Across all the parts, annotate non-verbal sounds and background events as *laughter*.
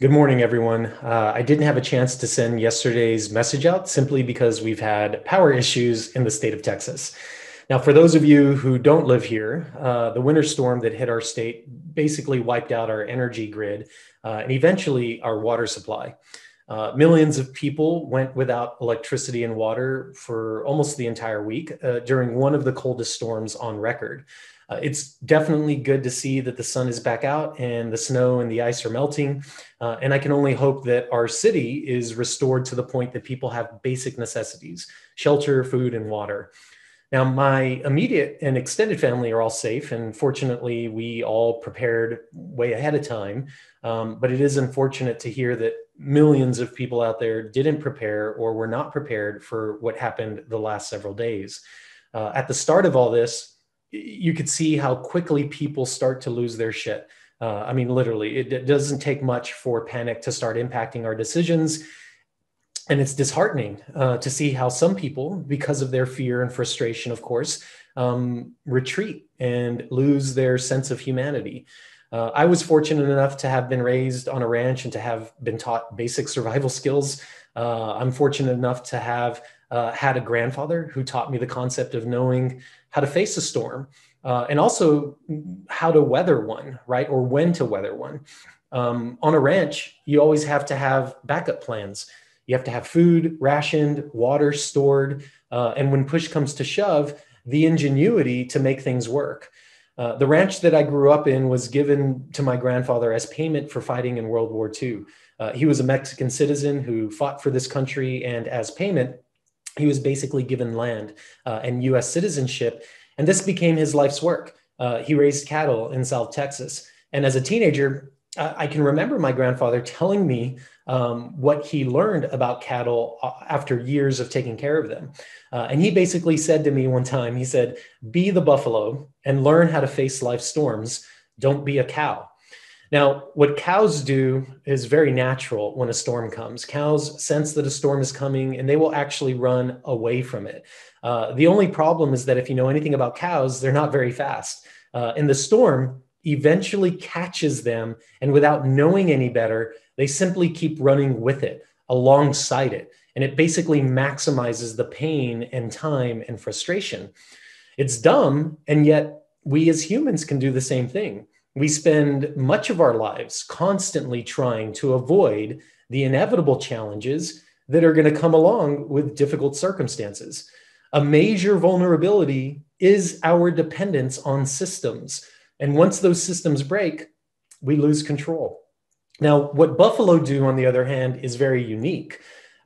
Good morning, everyone. Uh, I didn't have a chance to send yesterday's message out simply because we've had power issues in the state of Texas. Now, for those of you who don't live here, uh, the winter storm that hit our state basically wiped out our energy grid uh, and eventually our water supply. Uh, millions of people went without electricity and water for almost the entire week uh, during one of the coldest storms on record. Uh, it's definitely good to see that the sun is back out and the snow and the ice are melting. Uh, and I can only hope that our city is restored to the point that people have basic necessities shelter, food, and water. Now, my immediate and extended family are all safe, and fortunately, we all prepared way ahead of time. Um, but it is unfortunate to hear that millions of people out there didn't prepare or were not prepared for what happened the last several days. Uh, at the start of all this, you could see how quickly people start to lose their shit. Uh, I mean, literally, it, it doesn't take much for panic to start impacting our decisions and it's disheartening uh, to see how some people, because of their fear and frustration, of course, um, retreat and lose their sense of humanity. Uh, I was fortunate enough to have been raised on a ranch and to have been taught basic survival *laughs* skills. Uh, I'm fortunate enough to have uh, had a grandfather who taught me the concept of knowing how to face a storm uh, and also how to weather one, right? Or when to weather one. Um, on a ranch, you always have to have backup plans. You have to have food rationed, water stored. Uh, and when push comes to shove, the ingenuity to make things work. Uh, the ranch that I grew up in was given to my grandfather as payment for fighting in World War II. Uh, he was a Mexican citizen who fought for this country, and as payment, he was basically given land uh, and US citizenship. And this became his life's work. Uh, he raised cattle in South Texas. And as a teenager, uh, I can remember my grandfather telling me um, what he learned about cattle uh, after years of taking care of them. Uh, and he basically said to me one time, he said, Be the buffalo and learn how to face life storms. Don't be a cow. Now, what cows do is very natural when a storm comes. Cows sense that a storm is coming and they will actually run away from it. Uh, the only problem is that if you know anything about cows, they're not very fast. Uh, in the storm, eventually catches them. And without knowing any better, they simply keep running with it alongside it. And it basically maximizes the pain and time and frustration. It's dumb. And yet, we as humans can do the same thing. We spend much of our lives constantly trying to avoid the inevitable challenges that are going to come along with difficult circumstances. A major vulnerability is our dependence on systems and once those systems break, we lose control. Now, what buffalo do, on the other hand, is very unique.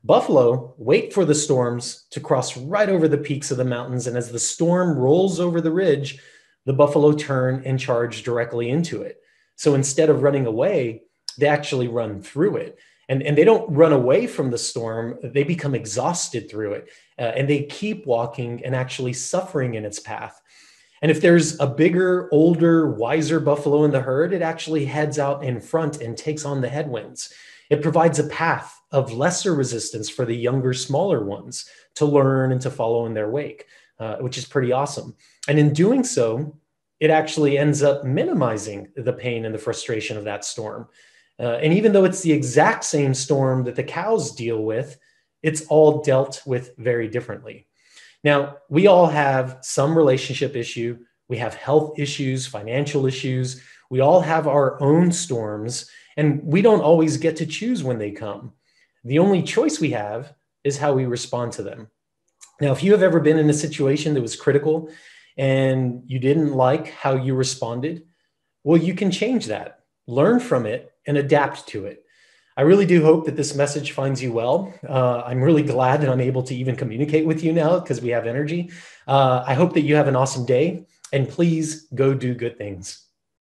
Buffalo wait for the storms to cross right over the peaks of the mountains. And as the storm rolls over the ridge, the buffalo turn and charge directly into it. So instead of running away, they actually run through it. And, and they don't run away from the storm, they become exhausted through it. Uh, and they keep walking and actually suffering in its path. And if there's a bigger, older, wiser buffalo in the herd, it actually heads out in front and takes on the headwinds. It provides a path of lesser resistance for the younger, smaller ones to learn and to follow in their wake, uh, which is pretty awesome. And in doing so, it actually ends up minimizing the pain and the frustration of that storm. Uh, and even though it's the exact same storm that the cows deal with, it's all dealt with very differently. Now, we all have some relationship issue. We have health issues, financial issues. We all have our own storms, and we don't always get to choose when they come. The only choice we have is how we respond to them. Now, if you have ever been in a situation that was critical and you didn't like how you responded, well, you can change that, learn from it, and adapt to it. I really do hope that this message finds you well. Uh, I'm really glad that I'm able to even communicate with you now because we have energy. Uh, I hope that you have an awesome day and please go do good things.